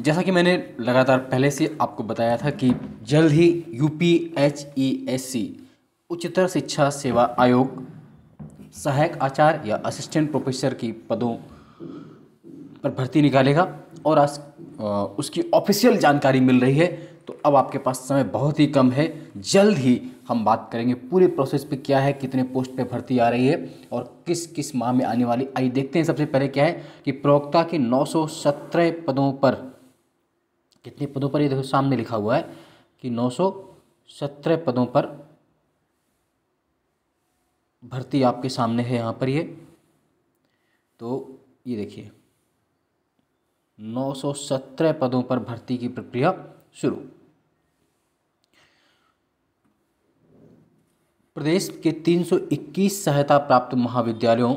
जैसा कि मैंने लगातार पहले से आपको बताया था कि जल्द ही U P H E S C उच्चतर शिक्षा सेवा आयोग सहायक आचार्य या असिस्टेंट प्रोफेसर की पदों पर भर्ती निकालेगा और आज उसकी ऑफिशियल जानकारी मिल रही है तो अब आपके पास समय बहुत ही कम है जल्द ही हम बात करेंगे पूरे प्रोसेस पे क्या है कितने पोस्ट पे भर्ती आ रही है और किस किस माह में आने वाली आई देखते हैं सबसे पहले क्या है कि प्रवक्ता के 917 पदों पर कितने पदों पर ये देखो सामने लिखा हुआ है कि नौ सौ सत्रह पदों पर भर्ती आपके सामने है यहाँ पर ये तो ये देखिए 917 पदों पर भर्ती की प्रक्रिया शुरू प्रदेश के 321 सहायता प्राप्त महाविद्यालयों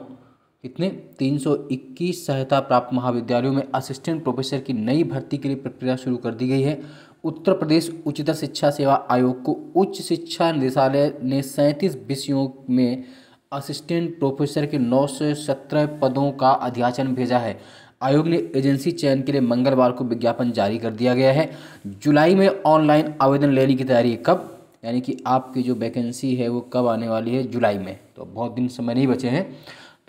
कितने 321 सहायता प्राप्त महाविद्यालयों में असिस्टेंट प्रोफेसर की नई भर्ती के लिए प्रक्रिया शुरू कर दी गई है उत्तर प्रदेश उच्चतर शिक्षा सेवा आयोग को उच्च शिक्षा निदेशालय ने सैंतीस विषयों में असिस्टेंट प्रोफेसर के नौ सौ सत्रह पदों का अध्याचन भेजा है आयोग ने एजेंसी चयन के लिए मंगलवार को विज्ञापन जारी कर दिया गया है जुलाई में ऑनलाइन आवेदन लेने की तैयारी कब यानी कि आपकी जो वैकेंसी है वो कब आने वाली है जुलाई में तो बहुत दिन समय नहीं बचे हैं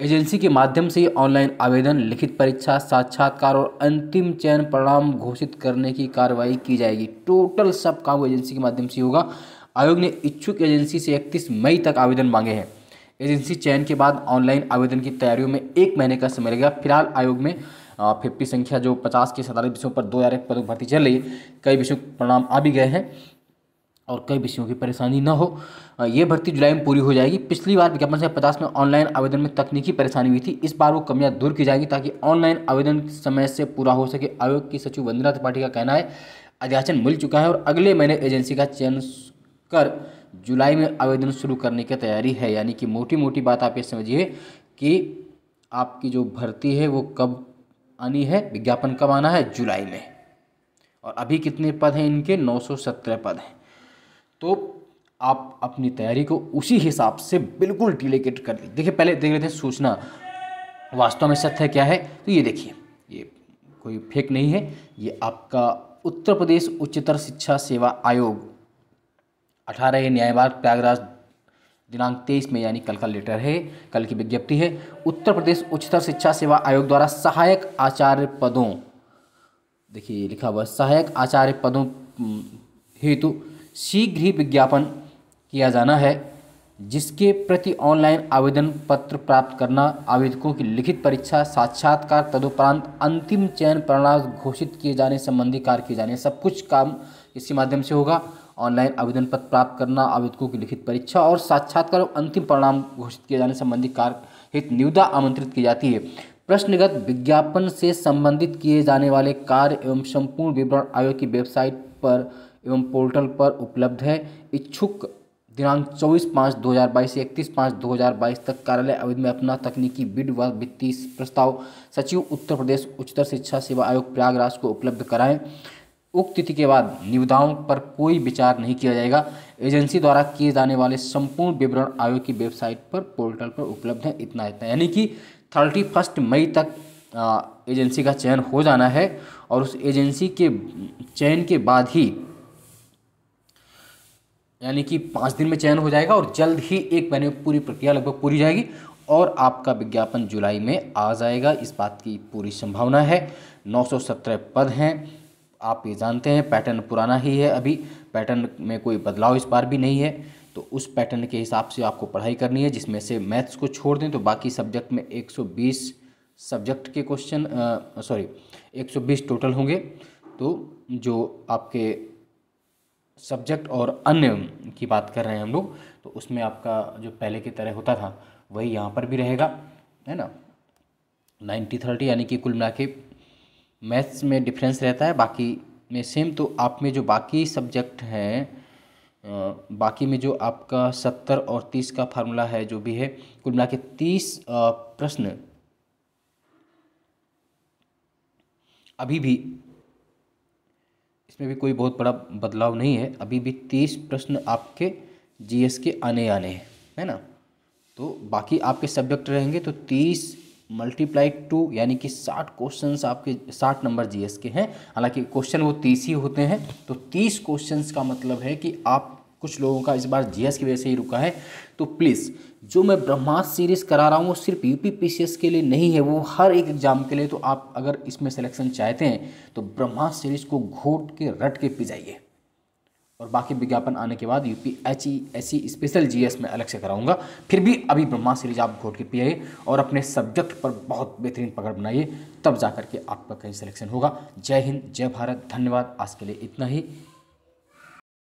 एजेंसी के माध्यम से ऑनलाइन आवेदन लिखित परीक्षा साक्षात्कार और अंतिम चयन परिणाम घोषित करने की कार्रवाई की जाएगी टोटल सब काम एजेंसी के माध्यम से होगा आयोग ने इच्छुक एजेंसी से इकतीस मई तक आवेदन मांगे हैं एजेंसी चयन के बाद ऑनलाइन आवेदन की तैयारियों में एक महीने का समय लगेगा फिलहाल आयोग में फिफ्टी संख्या जो पचास के सैंतालीस विषयों पर दो हज़ार एक पदों भर्ती चल रही है कई विषयों परिणाम आ भी गए हैं और कई विषयों की परेशानी ना हो ये भर्ती जुलाई में पूरी हो जाएगी पिछली बार विज्ञापन से पचास में ऑनलाइन आवेदन में तकनीकी परेशानी हुई थी इस बार वो कमियां दूर की जाएंगी ताकि ऑनलाइन आवेदन समय से पूरा हो सके आयोग की सचिव वंदना त्रिपाठी का कहना है अध्याचन मिल चुका है और अगले महीने एजेंसी का चयन कर जुलाई में आवेदन शुरू करने की तैयारी है यानी कि मोटी मोटी बात आप ये समझिए कि आपकी जो भर्ती है वो कब आनी है विज्ञापन कब आना है जुलाई में और अभी कितने पद हैं इनके नौ पद हैं तो आप अपनी तैयारी को उसी हिसाब से बिल्कुल डिलीकेट कर दी देखिए पहले देख रहे थे सूचना वास्तव में सत्य क्या है तो ये देखिए ये कोई फेक नहीं है ये आपका उत्तर प्रदेश उच्चतर शिक्षा सेवा आयोग अठारह न्यायवाद प्रयागराज दिनांक तेईस में यानी कल का लेटर है कल की विज्ञप्ति है उत्तर प्रदेश उच्चतर शिक्षा सेवा आयोग द्वारा सहायक आचार्य पदों देखिए लिखा हुआ सहायक आचार्य पदों हेतु शीघ्र ही विज्ञापन किया जाना है जिसके प्रति ऑनलाइन आवेदन पत्र प्राप्त करना आवेदकों की लिखित परीक्षा साक्षात्कार तदुपरांत अंतिम चयन परिणाम घोषित किए जाने संबंधी कार्य किए जाने सब कुछ काम इसके माध्यम से होगा ऑनलाइन आवेदन पत्र प्राप्त करना आवेदकों की लिखित परीक्षा और साक्षात्कार अंतिम परिणाम घोषित किए जाने संबंधी कार्य हित निविदा आमंत्रित की जाती है प्रश्नगत विज्ञापन से संबंधित किए जाने वाले कार्य एवं संपूर्ण विवरण आयोग की वेबसाइट पर एवं पोर्टल पर उपलब्ध है इच्छुक दिनांक 24 पाँच 2022 से 31 पाँच 2022 तक कार्यालय अवधि में अपना तकनीकी बिड व वित्तीय प्रस्ताव सचिव उत्तर प्रदेश उच्चतर शिक्षा सेवा आयोग प्रयागराज को उपलब्ध कराएं उक्त तिथि के बाद निविदाओं पर कोई विचार नहीं किया जाएगा एजेंसी द्वारा किए जाने वाले संपूर्ण विवरण आयोग की वेबसाइट पर पोर्टल पर उपलब्ध है इतना इतना यानी कि थर्टी फर्स्ट मई तक एजेंसी का चयन हो जाना है और उस एजेंसी के चयन के बाद ही यानी कि पाँच दिन में चयन हो जाएगा और जल्द ही एक महीने में पूरी प्रक्रिया लगभग पूरी जाएगी और आपका विज्ञापन जुलाई में आ जाएगा इस बात की पूरी संभावना है 917 पद हैं आप ये जानते हैं पैटर्न पुराना ही है अभी पैटर्न में कोई बदलाव इस बार भी नहीं है तो उस पैटर्न के हिसाब से आपको पढ़ाई करनी है जिसमें से मैथ्स को छोड़ दें तो बाकी सब्जेक्ट में 120 सब्जेक्ट के क्वेश्चन सॉरी 120 टोटल होंगे तो जो आपके सब्जेक्ट और अन्य की बात कर रहे हैं हम लोग तो उसमें आपका जो पहले की तरह होता था वही यहाँ पर भी रहेगा है ना नाइन्टी थर्टी यानी कि कुल मिला के मैथ्स में डिफरेंस रहता है बाकी में सेम तो आप में जो बाकी सब्जेक्ट हैं बाकी में जो आपका सत्तर और तीस का फार्मूला है जो भी है कुल मिला के तीस प्रश्न अभी भी इसमें भी कोई बहुत बड़ा बदलाव नहीं है अभी भी तीस प्रश्न आपके जीएस के आने आने हैं है ना तो बाकी आपके सब्जेक्ट रहेंगे तो तीस मल्टीप्लाई टू यानी कि साठ क्वेश्चन आपके साठ नंबर जीएस के हैं हालांकि क्वेश्चन वो तीस ही होते हैं तो तीस क्वेश्चन का मतलब है कि आप कुछ लोगों का इस बार जीएस की वजह से ही रुका है तो प्लीज़ जो मैं ब्रह्मास्त्र सीरीज करा रहा हूँ वो सिर्फ यू पी के लिए नहीं है वो हर एक एग्जाम के लिए तो आप अगर इसमें सिलेक्शन चाहते हैं तो ब्रह्मास्त्र सीरीज को घोट के रट के पी जाइए और बाकी विज्ञापन आने के बाद U P H E S E special S में अलग से कराऊंगा फिर भी अभी ब्रह्मा सीरीज आप घोट के पियाइए और अपने सब्जेक्ट पर बहुत बेहतरीन पकड़ बनाइए तब जा के आपका कहीं सिलेक्शन होगा जय हिंद जय भारत धन्यवाद आज के लिए इतना ही